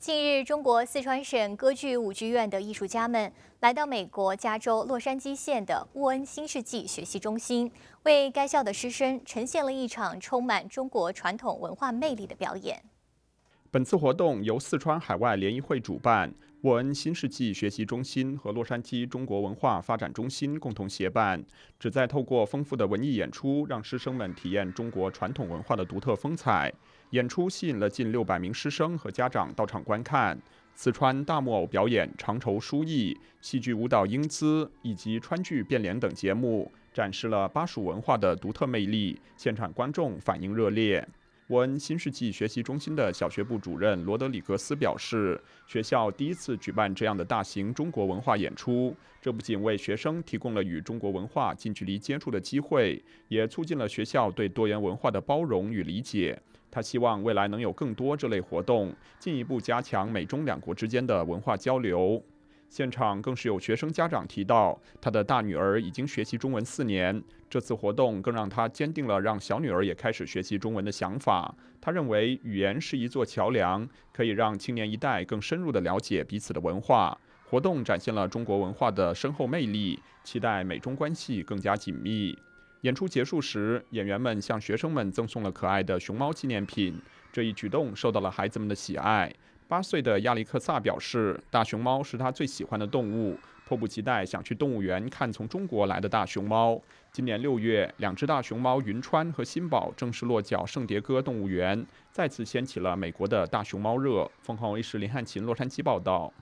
近日，中国四川省歌剧舞剧院的艺术家们来到美国加州洛杉矶县的沃恩新世纪学习中心，为该校的师生呈现了一场充满中国传统文化魅力的表演。本次活动由四川海外联谊会主办。沃恩新世纪学习中心和洛杉矶中国文化发展中心共同协办，旨在透过丰富的文艺演出，让师生们体验中国传统文化的独特风采。演出吸引了近六百名师生和家长到场观看。四川大木偶表演、长绸书艺、戏剧舞蹈英姿以及川剧变脸等节目，展示了巴蜀文化的独特魅力，现场观众反应热烈。沃恩新世纪学习中心的小学部主任罗德里格斯表示，学校第一次举办这样的大型中国文化演出，这不仅为学生提供了与中国文化近距离接触的机会，也促进了学校对多元文化的包容与理解。他希望未来能有更多这类活动，进一步加强美中两国之间的文化交流。现场更是有学生家长提到，他的大女儿已经学习中文四年，这次活动更让他坚定了让小女儿也开始学习中文的想法。他认为语言是一座桥梁，可以让青年一代更深入地了解彼此的文化。活动展现了中国文化的深厚魅力，期待美中关系更加紧密。演出结束时，演员们向学生们赠送了可爱的熊猫纪念品，这一举动受到了孩子们的喜爱。八岁的亚历克萨表示，大熊猫是他最喜欢的动物，迫不及待想去动物园看从中国来的大熊猫。今年六月，两只大熊猫云川和新宝正式落脚圣迭戈动物园，再次掀起了美国的大熊猫热。凤凰卫视林汉琴洛杉矶报道。